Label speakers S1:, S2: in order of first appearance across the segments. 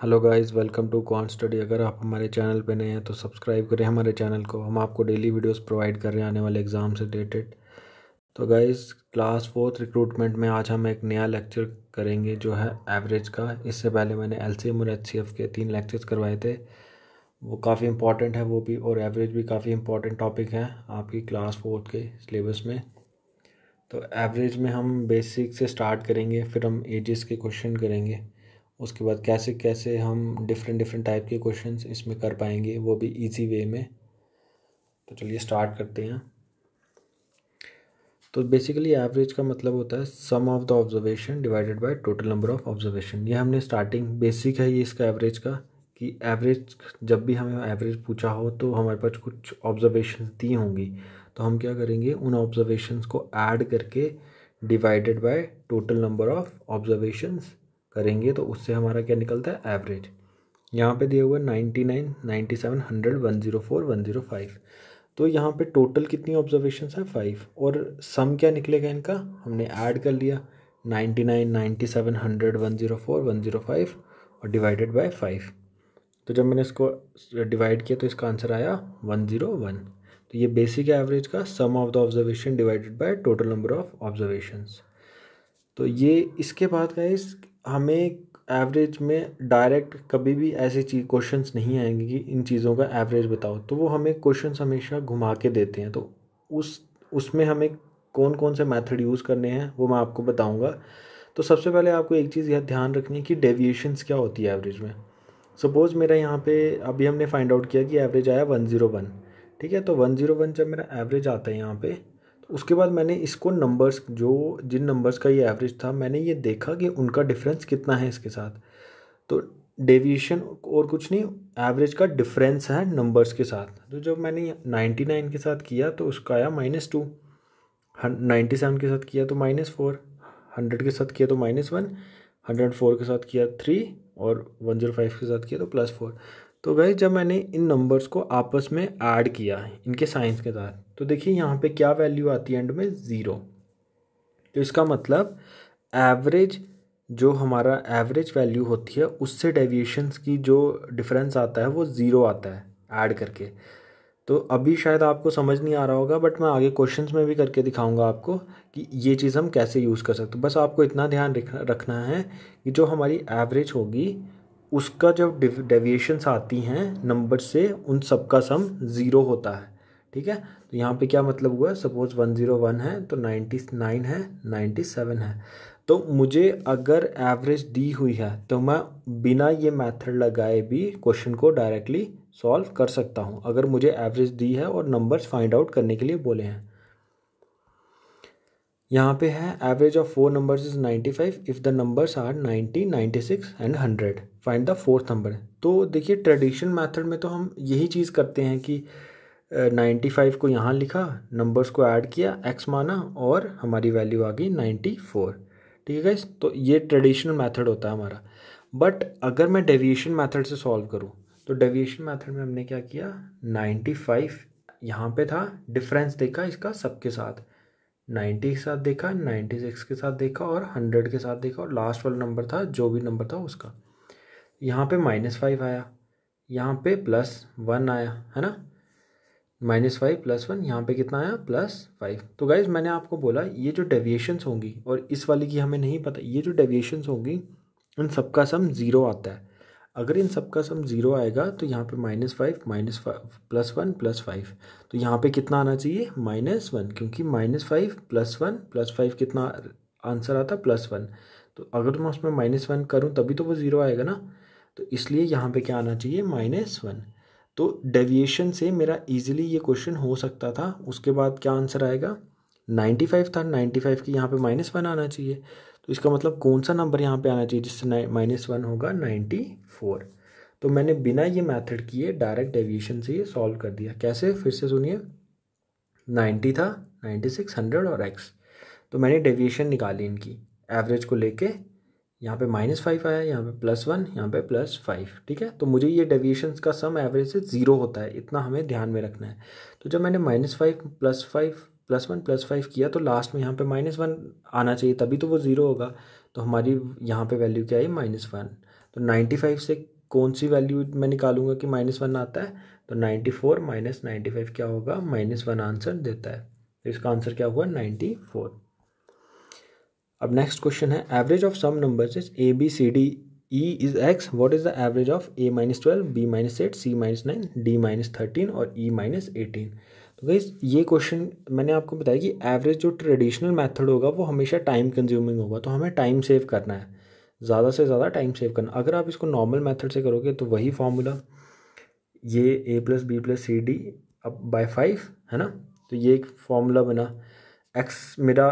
S1: hello guys welcome to कॉन study अगर आप हमारे चैनल पर नए हैं तो सब्सक्राइब करें हमारे चैनल को हम आपको डेली वीडियोस प्रोवाइड कर रहे हैं आने वाले एग्ज़ाम से रिलेटेड तो गाइस क्लास फोर्थ रिक्रूटमेंट में आज हम एक नया लेक्चर करेंगे जो है एवरेज का इससे पहले मैंने एल और एच के तीन लेक्चर्स करवाए थे वो काफ़ी इंपॉर्टेंट है वो भी और एवरेज भी काफ़ी इंपॉर्टेंट टॉपिक है आपकी क्लास फोर्थ के सिलेबस में तो एवरेज में हम बेसिक से स्टार्ट करेंगे फिर हम एजेस के क्वेश्चन करेंगे उसके बाद कैसे कैसे हम डिफरेंट डिफरेंट टाइप के क्वेश्चंस इसमें कर पाएंगे वो भी इजी वे में तो चलिए स्टार्ट करते हैं तो बेसिकली एवरेज का मतलब होता है sum of the observation divided by total number of observation ये हमने स्टार्टिंग बेसिक है ये इसका एवरेज का कि एवरेज जब भी हमें एवरेज पूछा हो तो हमारे पास कुछ ऑब्जर्वेशन दी होंगी तो हम क्या करेंगे उन ऑब्जर्वेशन को ऐड करके divided by total number of observations करेंगे तो उससे हमारा क्या निकलता है एवरेज यहाँ पे दिए हुए ninety nine ninety seven hundred one zero four one zero five तो यहाँ पे टोटल कितनी ऑब्जर्वेशन है फाइव और सम क्या निकलेगा इनका हमने ऐड कर लिया ninety nine ninety seven hundred one zero four one zero five और डिवाइडेड बाय फाइव तो जब मैंने इसको डिवाइड किया तो इसका आंसर आया वन ज़ीरो वन तो ये बेसिक एवरेज का sum of the observation divided by total number of observations तो ये इसके बाद का इस हमें एवरेज में डायरेक्ट कभी भी ऐसे चीज़ क्वेश्चंस नहीं आएंगे कि इन चीज़ों का एवरेज बताओ तो वो हमें क्वेश्चंस हमेशा घुमा के देते हैं तो उस उसमें हमें कौन कौन से मेथड यूज़ करने हैं वो मैं आपको बताऊंगा तो सबसे पहले आपको एक चीज़ यह ध्यान रखनी है कि डेविएशंस क्या होती है एवरेज में सपोज़ मेरा यहाँ पे अभी हमने फाइंड आउट किया कि एवरेज आया वन ज़ीरो वन ठीक है तो वन ज़ीरो वन जब मेरा एवरेज आता है यहाँ पे उसके बाद मैंने इसको नंबर्स जो जिन नंबर्स का ये एवरेज था मैंने ये देखा कि उनका डिफरेंस कितना है इसके साथ तो डेविएशन और कुछ नहीं एवरेज का डिफरेंस है नंबर्स के साथ तो जब मैंने नाइन्टी नाइन के साथ किया तो उसका आया माइनस टू नाइन्टी सेवन के साथ किया तो माइनस फोर हंड्रेड के साथ किया तो माइनस वन हंड्रेड फोर के साथ किया थ्री और वन जीरो फाइव के साथ किया तो प्लस फोर तो गए जब मैंने इन नंबर्स को आपस में ऐड किया इनके साइंस के साथ तो देखिए यहाँ पे क्या वैल्यू आती है एंड में ज़ीरो तो इसका मतलब एवरेज जो हमारा एवरेज वैल्यू होती है उससे डेविएशंस की जो डिफरेंस आता है वो ज़ीरो आता है ऐड करके तो अभी शायद आपको समझ नहीं आ रहा होगा बट मैं आगे क्वेश्चंस में भी करके दिखाऊंगा आपको कि ये चीज़ हम कैसे यूज़ कर सकते बस आपको इतना ध्यान रखना है कि जो हमारी एवरेज होगी उसका जब डेविएशंस आती हैं नंबर से उन सब का सम ज़ीरो होता है ठीक है तो यहाँ पे क्या मतलब हुआ सपोज वन ज़ीरो वन है तो नाइन्टी नाइन है नाइन्टी सेवन है तो मुझे अगर एवरेज दी हुई है तो मैं बिना ये मेथड लगाए भी क्वेश्चन को डायरेक्टली सॉल्व कर सकता हूँ अगर मुझे एवरेज दी है और नंबर्स फाइंड आउट करने के लिए बोले हैं यहाँ पे है average of four numbers is ninety five if the numbers are ninety six and hundred find the fourth number तो देखिए ट्रेडिशनल मेथड में तो हम यही चीज़ करते हैं कि नाइन्टी फाइव को यहाँ लिखा नंबर्स को ऐड किया एक्स माना और हमारी वैल्यू आ गई नाइन्टी फोर ठीक है तो ये ट्रेडिशनल मेथड होता है हमारा बट अगर मैं डेविएशन मेथड से सॉल्व करूँ तो डेविएशन मेथड में हमने क्या किया नाइन्टी फाइव यहाँ पर था डिफरेंस देखा इसका सबके साथ नाइन्टी के साथ देखा नाइन्टी सिक्स के साथ देखा और हंड्रेड के साथ देखा और लास्ट वाला नंबर था जो भी नंबर था उसका यहाँ पे माइनस फाइव आया यहाँ पे प्लस वन आया है ना माइनस फाइव प्लस वन यहाँ पे कितना आया प्लस फाइव तो गाइज मैंने आपको बोला ये जो डेविएशंस होंगी और इस वाली की हमें नहीं पता ये जो डेविएशंस होंगी उन सबका सम ज़ीरो आता है अगर इन सब का सम ज़ीरो आएगा तो यहाँ पे minus five minus plus one plus five तो यहाँ पे कितना आना चाहिए माइनस वन क्योंकि minus five plus one plus five कितना आंसर आता प्लस वन तो अगर मैं उसमें माइनस वन करूँ तभी तो वो ज़ीरो आएगा ना तो इसलिए यहाँ पे क्या आना चाहिए माइनस वन तो डेविएशन से मेरा इजीली ये क्वेश्चन हो सकता था उसके बाद क्या आंसर आएगा नाइन्टी फाइव था नाइन्टी फाइव की यहाँ पे माइनस वन आना चाहिए तो इसका मतलब कौन सा नंबर यहाँ पे आना चाहिए जिससे माइनस वन होगा नाइन्टी फोर तो मैंने बिना ये मेथड किए डायरेक्ट डेविएशन से ये सॉल्व कर दिया कैसे फिर से सुनिए नाइन्टी था नाइन्टी सिक्स हंड्रेड और एक्स तो मैंने डेविएशन निकाली इनकी एवरेज को लेके यहाँ पे माइनस फाइव आया यहाँ पे प्लस वन यहाँ पे प्लस फाइव ठीक है तो मुझे ये डेविएशन का सम एवरेज से ज़ीरो होता है इतना हमें ध्यान में रखना है तो जब मैंने minus five plus five plus one plus five किया तो लास्ट में यहाँ पे माइनस वन आना चाहिए तभी तो वो ज़ीरो होगा तो हमारी यहाँ पे वैल्यू क्या आई माइनस वन तो नाइन्टी फाइव से कौन सी वैल्यू मैं निकालूंगा कि माइनस वन आता है तो ninety four minus ninety five क्या होगा माइनस वन आंसर देता है तो इसका आंसर क्या हुआ नाइन्टी फोर अब नेक्स्ट क्वेश्चन है average of sum numbers is A B C D E is X what is the average of A minus twelve B minus eight C minus nine D minus thirteen और E minus eighteen तो guys ये question मैंने आपको बताया कि average जो traditional method होगा वो हमेशा टाइम कंज्यूमिंग होगा तो हमें टाइम सेव करना है ज़्यादा से ज़्यादा टाइम सेव करना अगर आप इसको नॉर्मल मेथड से करोगे तो वही फार्मूला ये A plus B plus C D अब बाई फाइव है ना तो ये एक फार्मूला बना एक्स मेरा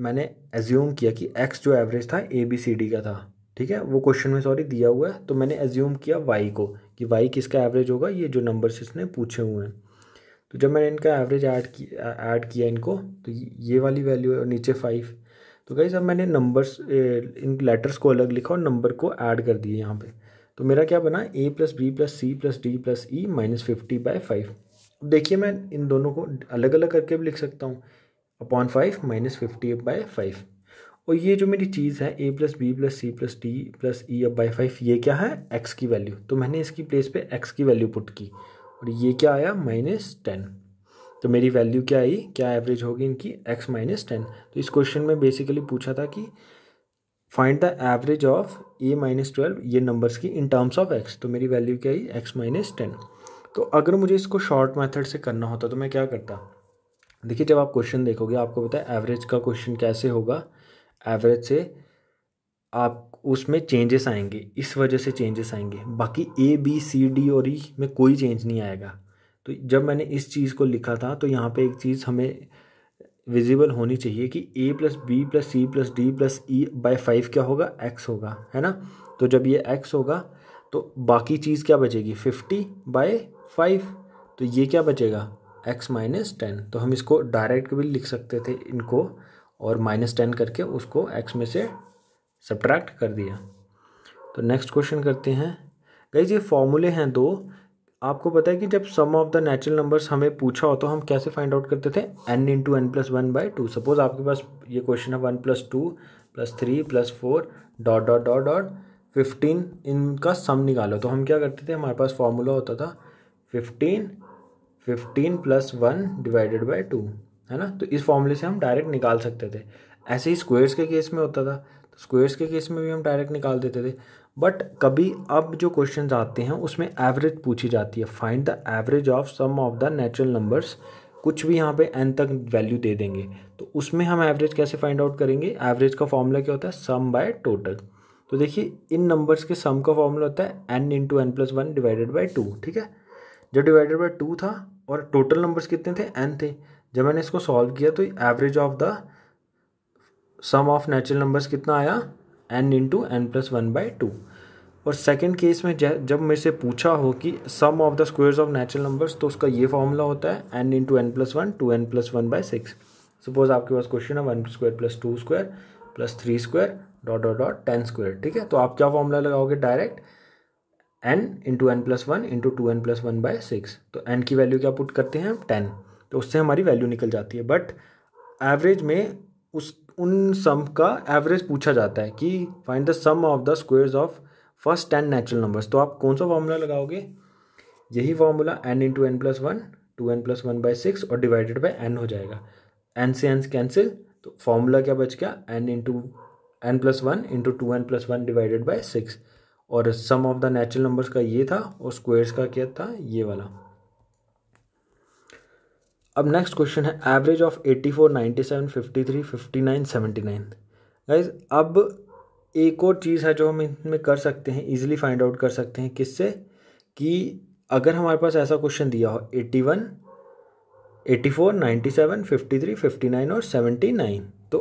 S1: मैंने एज्यूम किया कि एक्स जो एवरेज था ए बी सी डी का था ठीक है वो क्वेश्चन में सॉरी दिया हुआ है तो मैंने एज्यूम किया वाई को कि वाई किसका एवरेज होगा ये जो नंबर्स इसने पूछे हुए हैं तो जब मैंने इनका एवरेज ऐड किया ऐड किया इनको तो ये वाली वैल्यू है और नीचे फाइव तो कहीं अब मैंने नंबर्स इन लेटर्स को अलग लिखा और नंबर को ऐड कर दिए यहाँ पे तो मेरा क्या बना A plus B plus C plus D plus E minus fifty by five अब देखिए मैं इन दोनों को अलग अलग करके भी लिख सकता हूँ upon five minus fifty by five और ये जो मेरी चीज़ है A plus B plus C plus D plus E अब बाई फाइव ये क्या है एक्स की वैल्यू तो मैंने इसकी प्लेस पे एक्स की वैल्यू पुट की और ये क्या आया माइनस टेन तो मेरी वैल्यू क्या आई क्या एवरेज होगी इनकी एक्स माइनस टेन तो इस क्वेश्चन में बेसिकली पूछा था कि find the average of A minus twelve ये नंबर्स की इन टर्म्स ऑफ एक्स तो मेरी वैल्यू क्या आई एक्स माइनस टेन तो अगर मुझे इसको शॉर्ट मेथड से करना होता तो मैं क्या करता देखिए जब आप क्वेश्चन देखोगे आपको पता है एवरेज का क्वेश्चन कैसे होगा एवरेज से आप उसमें चेंजेस आएंगे इस वजह से चेंजेस आएंगे बाकी ए बी सी डी और ई e में कोई चेंज नहीं आएगा तो जब मैंने इस चीज़ को लिखा था तो यहाँ पे एक चीज़ हमें विजिबल होनी चाहिए कि A plus B plus C plus D plus E by five क्या होगा एक्स होगा है ना तो जब ये एक्स होगा तो बाकी चीज़ क्या बचेगी फिफ्टी बाय फाइव तो ये क्या बचेगा एक्स माइनस टेन तो हम इसको डायरेक्ट भी लिख सकते थे इनको और माइनस टेन करके उसको एक्स में से सब्ट्रैक्ट कर दिया तो नेक्स्ट क्वेश्चन करते हैं गई ये फॉर्मूले हैं दो आपको पता है कि जब sum of the natural numbers हमें पूछा हो तो हम कैसे फाइंड आउट करते थे N into N plus one by two suppose आपके पास ये क्वेश्चन है one plus two plus three plus four dot dot dot dot fifteen इनका सम निकालो तो हम क्या करते थे हमारे पास फॉर्मूला होता था fifteen fifteen plus one divided by two है ना तो इस फॉर्मूले से हम डायरेक्ट निकाल सकते थे ऐसे ही स्क्वेयर्स के केस में होता था स्क्वेयर्स के केस में भी हम डायरेक्ट निकाल देते थे बट कभी अब जो क्वेश्चन आते हैं उसमें एवरेज पूछी जाती है find the average of sum of the natural numbers कुछ भी यहाँ पे एन तक वैल्यू दे देंगे तो उसमें हम एवरेज कैसे फाइंड आउट करेंगे एवरेज का फॉर्मूला क्या होता है सम बाय टोटल तो देखिए इन नंबर्स के सम का फॉर्मूला होता है N into N plus one divided by two ठीक है जब डिवाइडेड बाई टू था और टोटल नंबर्स कितने थे एन थे जब मैंने इसको सॉल्व किया तो average of the sum of natural numbers कितना आया N into N plus one by two और सेकेंड केस में जब मेरे से पूछा हो कि sum of the squares of natural numbers तो उसका ये फॉर्मूला होता है N into N plus one two N plus one by six suppose आपके पास क्वेश्चन है one square plus two square plus three square dot dot dot ten square ठीक है तो आप क्या फॉर्मूला लगाओगे direct N into N plus one into two N plus one by six तो एन की वैल्यू क्या पुट करते हैं हम टेन तो उससे हमारी वैल्यू निकल जाती है बट एवरेज में उस उन सम का एवरेज पूछा जाता है कि find the sum of the squares of first ten natural numbers तो आप कौन सा फॉर्मूला लगाओगे यही formula N into N plus one two N plus one by six और डिवाइडेड बाई एन हो जाएगा एन से एन कैंसिल तो फॉर्मूला क्या बच गया N into N plus one into two N plus one divided by six और sum of the natural numbers का ये था और स्क्वेयर्स का क्या था ये वाला अब नेक्स्ट क्वेश्चन है average of four ninety seven fifty three fifty nine seventy nine guys अब एक और चीज़ है जो हम इनमें कर सकते हैं ईजिली फाइंड आउट कर सकते हैं किससे कि अगर हमारे पास ऐसा क्वेश्चन दिया हो one four ninety seven fifty three fifty nine और नाइन तो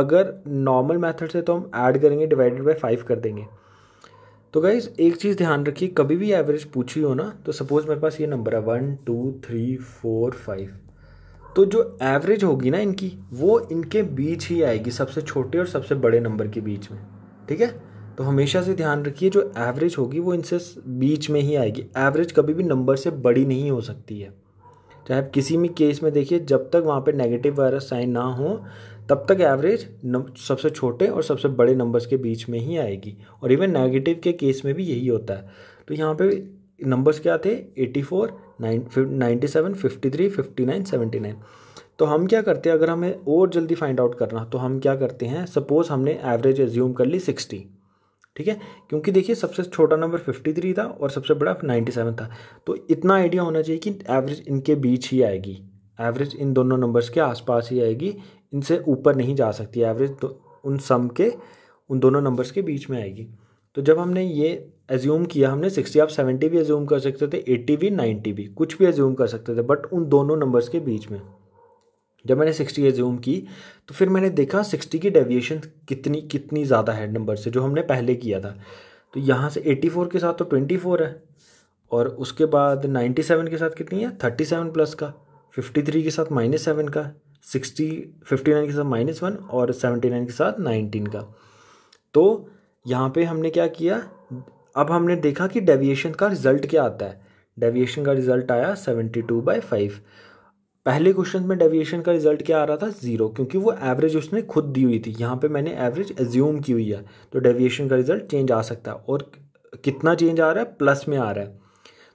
S1: अगर नॉर्मल मेथड से तो हम ऐड करेंगे डिवाइडेड बाई फाइव कर देंगे तो गाइज एक चीज़ ध्यान रखिए कभी भी एवरेज पूछी हो ना तो सपोज़ मेरे पास ये नंबर है one two three four five तो जो एवरेज होगी ना इनकी वो इनके बीच ही आएगी सबसे छोटे और सबसे बड़े नंबर के बीच में ठीक है तो हमेशा से ध्यान रखिए जो एवरेज होगी वो इनसे बीच में ही आएगी एवरेज कभी भी नंबर से बड़ी नहीं हो सकती है चाहे आप किसी भी केस में देखिए जब तक वहाँ पे नेगेटिव वायरस साइन ना हो तब तक एवरेज सबसे छोटे और सबसे बड़े नंबर्स के बीच में ही आएगी और इवन नेगेटिव के केस में भी यही होता है तो यहाँ पे नंबर्स क्या थे 84, ninety seven fifty three fifty nine nine तो हम क्या करते हैं अगर हमें और जल्दी फाइंड आउट करना तो हम क्या करते हैं सपोज़ हमने एवरेज एज्यूम कर ली सिक्सटी ठीक है क्योंकि देखिए सबसे छोटा नंबर फिफ्टी थ्री था और सबसे बड़ा नाइन्टी सेवन था तो इतना आइडिया होना चाहिए कि एवरेज इनके बीच ही आएगी एवरेज इन दोनों नंबर्स के आसपास ही आएगी इनसे ऊपर नहीं जा सकती एवरेज तो उन सम के उन दोनों नंबर्स के बीच में आएगी तो जब हमने ये एज्यूम किया हमने सिक्सटी आप सेवेंटी भी एज्यूम कर सकते थे एट्टी भी नाइन्टी भी कुछ भी एज्यूम कर सकते थे बट उन दोनों नंबर्स के बीच में जब मैंने सिक्सटी एज्यूम की तो फिर मैंने देखा सिक्सटी की डेविएशन कितनी कितनी ज़्यादा है नंबर से जो हमने पहले किया था तो यहाँ से एट्टी फोर के साथ तो ट्वेंटी फोर है और उसके बाद नाइन्टी सेवन के साथ कितनी है थर्टी सेवन प्लस का फिफ्टी थ्री के साथ माइनस सेवन का सिक्सटी फिफ्टी नाइन के साथ माइनस वन और सेवेंटी नाइन के साथ नाइनटीन का तो यहाँ पे हमने क्या किया अब हमने देखा कि डेविएशन का रिजल्ट क्या आता है डेविएशन का रिजल्ट आया सेवेंटी टू बाई फाइव पहले क्वेश्चन में डेविएशन का रिजल्ट क्या आ रहा था जीरो क्योंकि वो एवरेज उसने खुद दी हुई थी यहाँ पे मैंने एवरेज एज्यूम की हुई है तो डेविएशन का रिजल्ट चेंज आ सकता है और कितना चेंज आ रहा है प्लस में आ रहा है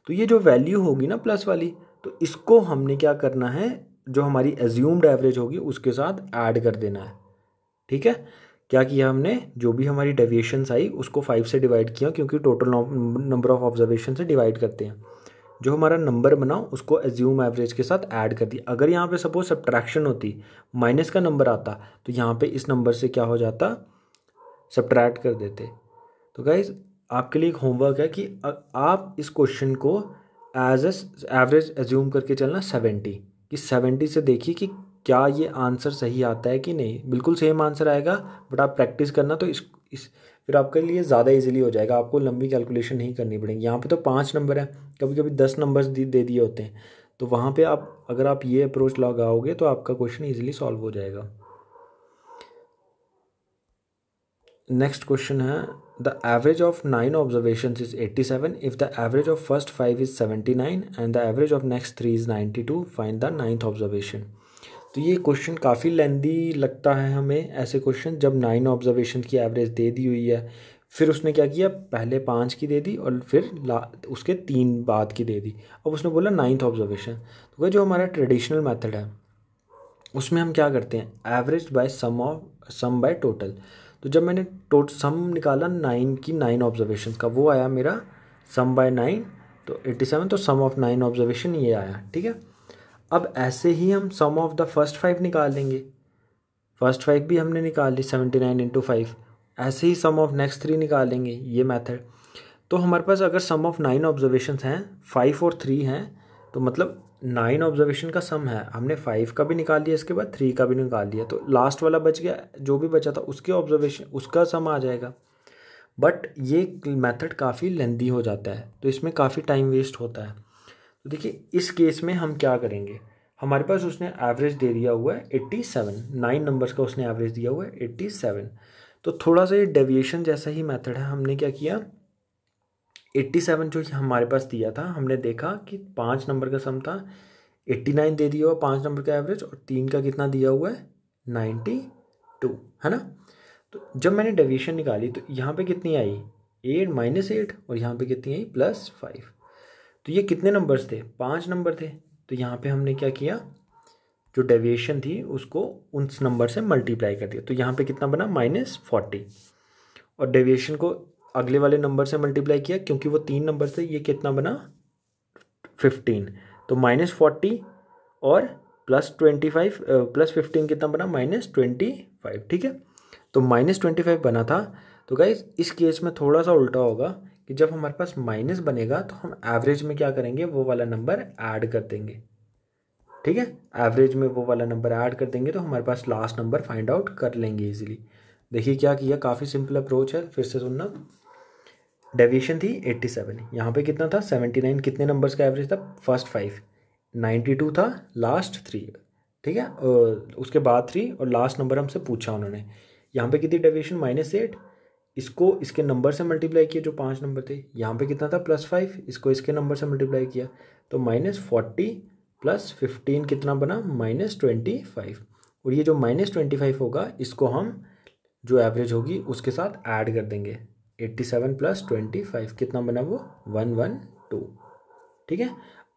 S1: तो ये जो वैल्यू होगी ना प्लस वाली तो इसको हमने क्या करना है जो हमारी एज्यूम्ड एवरेज होगी उसके साथ ऐड कर देना है ठीक है क्या किया हमने जो भी हमारी डेविएशंस आई उसको फाइव से डिवाइड किया क्योंकि टोटल नंबर ऑफ ऑब्जर्वेशन से डिवाइड करते हैं जो हमारा नंबर बना उसको एज्यूम एवरेज के साथ ऐड कर दिया अगर यहाँ पे सपोज सब्ट्रैक्शन होती माइनस का नंबर आता तो यहाँ पे इस नंबर से क्या हो जाता सब्ट्रैक्ट कर देते तो गाइज आपके लिए एक होमवर्क है कि आप इस क्वेश्चन को एज एवरेज एज्यूम करके चलना सेवेंटी कि सेवेंटी से देखिए कि क्या ये आंसर सही आता है कि नहीं बिल्कुल सेम आंसर आएगा बट आप प्रैक्टिस करना तो इस इस फिर आपके लिए ज़्यादा इजीली हो जाएगा आपको लंबी कैलकुलेशन नहीं करनी पड़ेगी यहाँ पे तो पाँच नंबर है कभी कभी दस नंबर्स दे दिए होते हैं तो वहाँ पे आप अगर आप ये अप्रोच लगाओगे तो आपका क्वेश्चन इजीली सॉल्व हो जाएगा नेक्स्ट क्वेश्चन है the average of nine observation is eighty seven if the average of first five is seventy nine and the average of next three is ninety two find the ninth observation तो ये question काफ़ी लेंदी लगता है हमें ऐसे question जब nine observation की average दे दी हुई है फिर उसने क्या किया पहले पाँच की दे दी और फिर ला उसके तीन बाद की दे दी अब उसने बोला नाइन्थ ऑब्जर्वेशन तो वह जो हमारा ट्रेडिशनल मेथड है उसमें हम क्या करते हैं average by sum of sum by total तो जब मैंने टोट सम निकाला नाइन की नाइन ऑब्जर्वेशन का वो आया मेरा सम बाय नाइन तो एट्टी सेवन तो सम ऑफ नाइन ऑब्जर्वेशन ये आया ठीक है अब ऐसे ही हम sum of the first five निकाल लेंगे फर्स्ट फाइव भी हमने निकाल ली सेवेंटी नाइन इंटू फाइव ऐसे ही सम ऑफ नेक्स्ट थ्री निकालेंगे ये मेथड तो हमारे पास अगर सम ऑफ नाइन ऑब्जर्वेशन हैं फाइव और थ्री हैं तो मतलब नाइन ऑब्जर्वेशन का सम है हमने फाइव का भी निकाल लिया इसके बाद थ्री का भी निकाल लिया तो लास्ट वाला बच गया जो भी बचा था उसके ऑब्जर्वेशन उसका सम आ जाएगा बट ये मेथड काफ़ी लेंदी हो जाता है तो इसमें काफ़ी टाइम वेस्ट होता है तो देखिए इस केस में हम क्या करेंगे हमारे पास उसने एवरेज दे दिया हुआ है एट्टी सेवन नाइन नंबर्स का उसने एवरेज दिया हुआ है एट्टी सेवन तो थोड़ा सा ये डेविएशन जैसा ही मेथड है हमने क्या किया एट्टी सेवन जो हमारे पास दिया था हमने देखा कि पाँच नंबर का सम था एट्टी नाइन दे दिया हुआ पाँच नंबर का एवरेज और तीन का कितना दिया हुआ है नाइन्टी टू है ना तो जब मैंने डेविएशन निकाली तो यहाँ पर कितनी आई एट माइनस एट और यहाँ पर कितनी आई प्लस फाइव तो ये कितने नंबर्स थे पाँच नंबर थे तो यहाँ पे हमने क्या किया जो डेविएशन थी उसको उन नंबर से मल्टीप्लाई कर दिया तो यहाँ पे कितना बना माइनस फोर्टी और डेविएशन को अगले वाले नंबर से मल्टीप्लाई किया क्योंकि वो तीन नंबर थे ये कितना बना फिफ्टीन तो माइनस फोर्टी और plus twenty five plus fifteen कितना बना माइनस ट्वेंटी फाइव ठीक है तो माइनस ट्वेंटी फाइव बना था तो गाइज इस केस में थोड़ा सा उल्टा होगा कि जब हमारे पास माइनस बनेगा तो हम एवरेज में क्या करेंगे वो वाला नंबर ऐड कर देंगे ठीक है एवरेज में वो वाला नंबर ऐड कर देंगे तो हमारे पास लास्ट नंबर फाइंड आउट कर लेंगे इजीली देखिए क्या किया काफ़ी सिंपल अप्रोच है फिर से सुनना डेविएशन थी 87 यहाँ पर कितना था 79 कितने नंबर्स का एवरेज था फर्स्ट फाइव 92 था लास्ट थ्री ठीक है उसके बाद थ्री और लास्ट नंबर हमसे पूछा उन्होंने यहाँ पे कितनी डेविएशन माइनस एट इसको इसके नंबर से मल्टीप्लाई किया जो पाँच नंबर थे यहाँ पे कितना था प्लस फाइव इसको इसके नंबर से मल्टीप्लाई किया तो माइनस फोर्टी प्लस फिफ्टीन कितना बना माइनस ट्वेंटी फाइव और ये जो माइनस ट्वेंटी फाइव होगा इसको हम जो एवरेज होगी उसके साथ ऐड कर देंगे eighty seven plus twenty five कितना बना वो वन वन टू ठीक है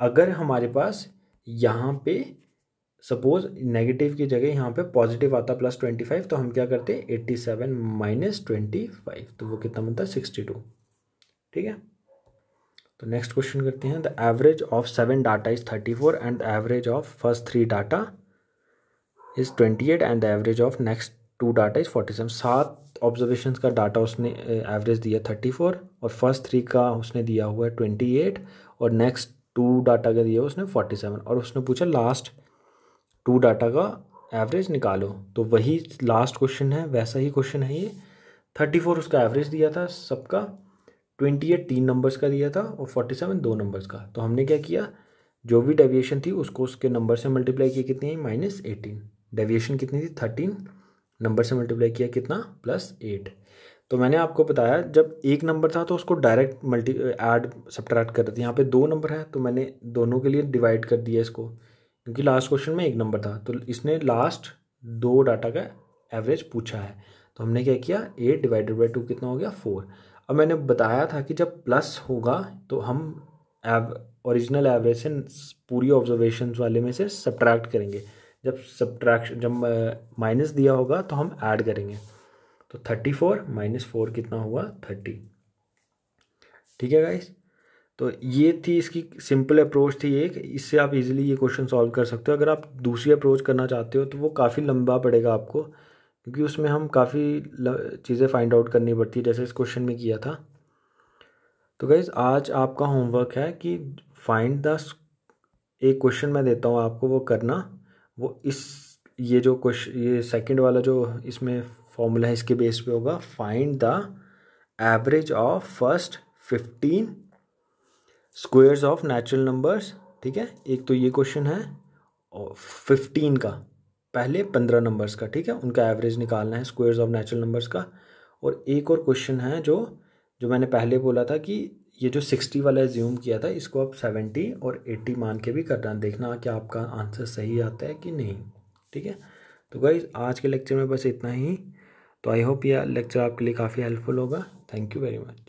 S1: अगर हमारे पास यहाँ पे सपोज नेगेटिव की जगह यहाँ पे पॉजिटिव आता प्लस ट्वेंटी फाइव तो हम क्या करते हैं eighty seven minus twenty five तो वो कितना बनता है सिक्सटी टू ठीक है तो नेक्स्ट क्वेश्चन करते हैं the average of seven data is thirty four and the average of first three data is twenty eight and the average of next two data is forty seven सात observation का data उसने average दिया thirty four और first three का उसने दिया हुआ है ट्वेंटी एट और नेक्स्ट टू डाटा का दिया उसने फोर्टी सेवन और उसने पूछा लास्ट टू डाटा का एवरेज निकालो तो वही लास्ट क्वेश्चन है वैसा ही क्वेश्चन है ये थर्टी फोर उसका एवरेज दिया था सबका ट्वेंटी एट तीन नंबर्स का दिया था और फोर्टी सेवन दो नंबर्स का तो हमने क्या किया जो भी डेविएशन थी उसको उसके नंबर से मल्टीप्लाई किया कितनी आई माइनस एटीन डेविएशन कितनी थी थर्टीन नंबर से मल्टीप्लाई किया कितना प्लस एट तो मैंने आपको बताया जब एक नंबर था तो उसको डायरेक्ट मल्टी एड सब्ट्रैक्ट कर रहे थे यहाँ पे दो नंबर है तो मैंने दोनों के लिए डिवाइड कर दिया इसको क्योंकि लास्ट क्वेश्चन में एक नंबर था तो इसने लास्ट दो डाटा का एवरेज पूछा है तो हमने क्या किया एट डिवाइडेड बाई टू कितना हो गया फोर अब मैंने बताया था कि जब प्लस होगा तो हम एव ओरिजिनल एवरेज से पूरी ऑब्जर्वेशन वाले में से सब्ट्रैक्ट करेंगे जब सब्ट्रैक्शन जब माइनस दिया होगा तो हम ऐड करेंगे तो थर्टी फोर माइनस फोर कितना हुआ थर्टी ठीक है गाइस तो ये थी इसकी सिंपल अप्रोच थी एक इससे आप इजीली ये क्वेश्चन सॉल्व कर सकते हो अगर आप दूसरी अप्रोच करना चाहते हो तो वो काफ़ी लंबा पड़ेगा आपको क्योंकि उसमें हम काफ़ी चीज़ें फाइंड आउट करनी पड़ती है जैसे इस क्वेश्चन में किया था तो गाइज आज आपका होमवर्क है कि फाइंड द एक क्वेश्चन मैं देता हूँ आपको वो करना वो इस ये जो क्वेश्चन ये सेकंड वाला जो इसमें फॉर्मूला है इसके बेस पे होगा find the average of first fifteen squares of natural numbers ठीक है एक तो ये क्वेश्चन है और फिफ्टीन का पहले पंद्रह नंबर्स का ठीक है उनका एवरेज निकालना है स्क्वेयर्स ऑफ नेचुरल नंबर्स का और एक और क्वेश्चन है जो जो मैंने पहले बोला था कि ये जो सिक्सटी वाला ज्यूम किया था इसको आप सेवेंटी और एट्टी मान के भी करना देखना कि आपका आंसर सही आता है कि नहीं ठीक है तो भाई आज के लेक्चर में बस इतना ही तो आई होप यह लेक्चर आपके लिए काफ़ी हेल्पफुल होगा थैंक यू वेरी मच